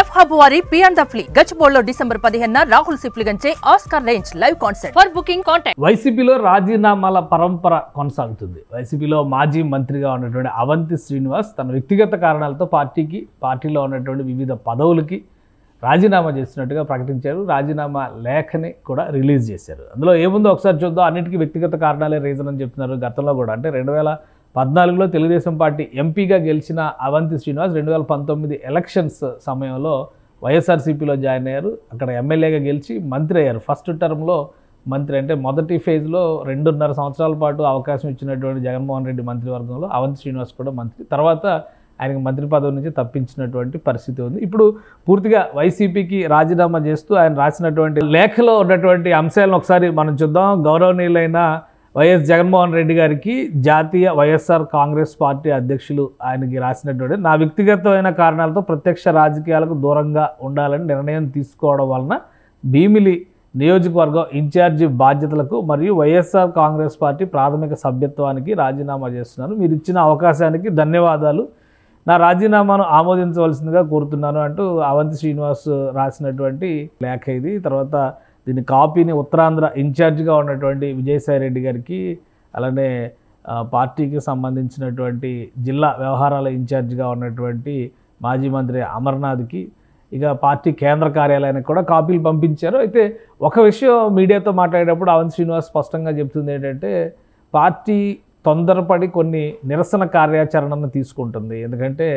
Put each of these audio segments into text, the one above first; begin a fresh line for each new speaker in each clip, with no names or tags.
F ಹಬ್ ವಾರಿ ಪಿ ಅಂಡ್ డిసెంబర్ పదిహేను రాహుల్ సిప్లిగంచే Oscar range live concert for booking contact వైసీపీలో రాజీనామాల పరంపర కొనసాగుతుంది వైసీపీలో మాజీ మంత్రిగా ఉన్నటువంటి అవంతి శ్రీనివాస్ తన వ్యక్తిగత కారణాలతో పార్టీకి పార్టీలో ఉన్నటువంటి వివిధ పదవులకి రాజీనామా చేస్తున్నట్టుగా ప్రకటించారు రాజీనామా లేఖని కూడా రిలీజ్ చేశారు అందులో ఏముందో ఒకసారి చూద్దాం అన్నిటికీ వ్యక్తిగత కారణాలే రీజన్ అని చెప్తున్నారు గతంలో కూడా అంటే రెండు వేల పద్నాలుగులో తెలుగుదేశం పార్టీ ఎంపీగా గెలిచిన అవంతి శ్రీనివాస్ రెండు వేల పంతొమ్మిది ఎలక్షన్స్ సమయంలో వైఎస్ఆర్సీపీలో జాయిన్ అయ్యారు అక్కడ ఎమ్మెల్యేగా గెలిచి మంత్రి అయ్యారు ఫస్ట్ టర్మ్లో మంత్రి అంటే మొదటి ఫేజ్లో రెండున్నర సంవత్సరాల పాటు అవకాశం ఇచ్చినటువంటి జగన్మోహన్ రెడ్డి మంత్రివర్గంలో అవంతి శ్రీనివాస్ కూడా మంత్రి తర్వాత ఆయనకు మంత్రి పదవి నుంచి తప్పించినటువంటి పరిస్థితి ఉంది ఇప్పుడు పూర్తిగా వైసీపీకి రాజీనామా చేస్తూ ఆయన రాసినటువంటి లేఖలో ఉన్నటువంటి అంశాలను ఒకసారి మనం చూద్దాం గౌరవనీయులైన వైఎస్ జగన్మోహన్ రెడ్డి గారికి జాతీయ వైఎస్ఆర్ కాంగ్రెస్ పార్టీ అధ్యక్షులు ఆయనకి రాసినటువంటి నా వ్యక్తిగతమైన కారణాలతో ప్రత్యక్ష రాజకీయాలకు దూరంగా ఉండాలని నిర్ణయం తీసుకోవడం వలన భీమిలి నియోజకవర్గం ఇన్ఛార్జి బాధ్యతలకు మరియు వైఎస్ఆర్ కాంగ్రెస్ పార్టీ ప్రాథమిక సభ్యత్వానికి రాజీనామా చేస్తున్నాను మీరు ఇచ్చిన అవకాశానికి ధన్యవాదాలు నా రాజీనామాను ఆమోదించవలసిందిగా కోరుతున్నాను అంటూ అవంతి శ్రీనివాస్ రాసినటువంటి లేఖ ఇది తర్వాత దీని కాపీని ఉత్తరాంధ్ర ఇన్ఛార్జ్గా ఉన్నటువంటి విజయసాయి రెడ్డి గారికి అలానే పార్టీకి సంబంధించినటువంటి జిల్లా వ్యవహారాల ఇన్ఛార్జ్గా ఉన్నటువంటి మాజీ మంత్రి అమర్నాథ్కి ఇక పార్టీ కేంద్ర కార్యాలయానికి కూడా కాపీలు పంపించారు అయితే ఒక విషయం మీడియాతో మాట్లాడేటప్పుడు అవన్ శ్రీనివాస్ స్పష్టంగా చెబుతుంది ఏంటంటే పార్టీ తొందరపడి కొన్ని నిరసన కార్యాచరణను తీసుకుంటుంది ఎందుకంటే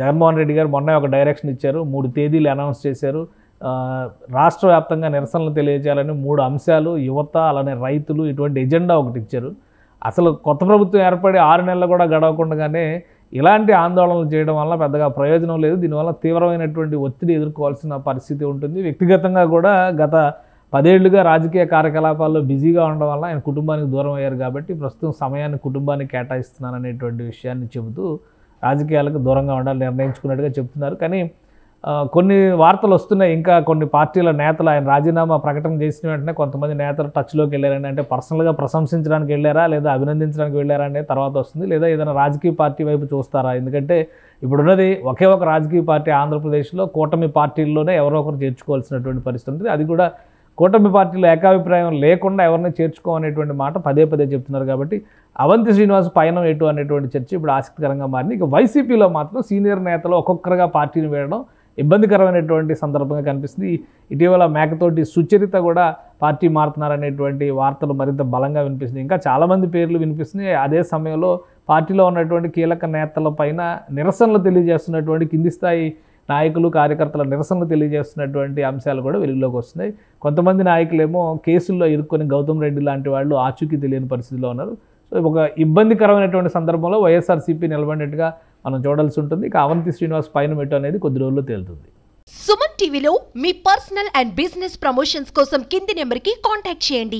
జగన్మోహన్ రెడ్డి గారు మొన్న ఒక డైరెక్షన్ ఇచ్చారు మూడు తేదీలు అనౌన్స్ చేశారు రాష్ట్ర వ్యాప్తంగా నిరసనలు తెలియజేయాలని మూడు అంశాలు యువత అలానే రైతులు ఇటువంటి ఎజెండా ఒకటి ఇచ్చారు అసలు కొత్త ప్రభుత్వం ఏర్పడి ఆరు నెలలు కూడా గడవకుండానే ఇలాంటి ఆందోళనలు చేయడం వల్ల పెద్దగా ప్రయోజనం లేదు దీనివల్ల తీవ్రమైనటువంటి ఒత్తిడి ఎదుర్కోవాల్సిన పరిస్థితి ఉంటుంది వ్యక్తిగతంగా కూడా గత పదేళ్లుగా రాజకీయ కార్యకలాపాల్లో బిజీగా ఉండడం వల్ల ఆయన కుటుంబానికి దూరం అయ్యారు కాబట్టి ప్రస్తుతం సమయాన్ని కుటుంబానికి కేటాయిస్తున్నాననేటువంటి విషయాన్ని చెబుతూ రాజకీయాలకు దూరంగా ఉండాలని నిర్ణయించుకున్నట్టుగా చెప్తున్నారు కానీ కొన్ని వార్తలు వస్తున్నాయి ఇంకా కొన్ని పార్టీల నేతలు ఆయన రాజీనామా ప్రకటన చేసిన వెంటనే కొంతమంది నేతలు టచ్లోకి వెళ్ళారని అంటే పర్సనల్గా ప్రశంసించడానికి వెళ్ళారా లేదా అభినందించడానికి వెళ్ళారా అనేది తర్వాత వస్తుంది లేదా ఏదైనా రాజకీయ పార్టీ వైపు చూస్తారా ఎందుకంటే ఇప్పుడున్నది ఒకే ఒక రాజకీయ పార్టీ ఆంధ్రప్రదేశ్లో కూటమి పార్టీల్లోనే ఎవరో ఒకరు చేర్చుకోవాల్సినటువంటి పరిస్థితి ఉంటుంది అది కూడా కూటమి పార్టీలో ఏకాభిప్రాయం లేకుండా ఎవరిని చేర్చుకోమనేటువంటి మాట పదే పదే చెప్తున్నారు కాబట్టి అవంతి శ్రీనివాస్ పయనం ఎటు అనేటువంటి చర్చ ఇప్పుడు ఆసక్తికరంగా మారింది ఇక వైసీపీలో మాత్రం సీనియర్ నేతలు ఒక్కొక్కరుగా పార్టీని వేయడం ఇబ్బందికరమైనటువంటి సందర్భంగా కనిపిస్తుంది ఇటీవల మేకతోటి సుచరిత కూడా పార్టీ మారుతున్నారనేటువంటి వార్తలు మరింత బలంగా వినిపిస్తుంది ఇంకా చాలామంది పేర్లు వినిపిస్తున్నాయి అదే సమయంలో పార్టీలో ఉన్నటువంటి కీలక నేతల పైన నిరసనలు తెలియజేస్తున్నటువంటి కింది స్థాయి నాయకులు కార్యకర్తల నిరసనలు తెలియజేస్తున్నటువంటి అంశాలు కూడా వెలుగులోకి వస్తున్నాయి కొంతమంది నాయకులేమో కేసుల్లో ఇరుక్కొని గౌతమ్ రెడ్డి లాంటి వాళ్ళు ఆచూకీ తెలియని పరిస్థితిలో ఉన్నారు సో ఒక ఇబ్బందికరమైనటువంటి సందర్భంలో వైఎస్ఆర్సీపీ నిలబడినట్టుగా మనం చూడాల్సి ఉంటుంది కావంతి శ్రీనివాస్ పైన మెట్టు అనేది కొద్ది రోజుల్లో తేలుతుంది సుమన్ టీవీలో మీ పర్సనల్ అండ్ బిజినెస్ ప్రమోషన్స్ కోసం కింది నెంబర్కి కాంటాక్ట్ చేయండి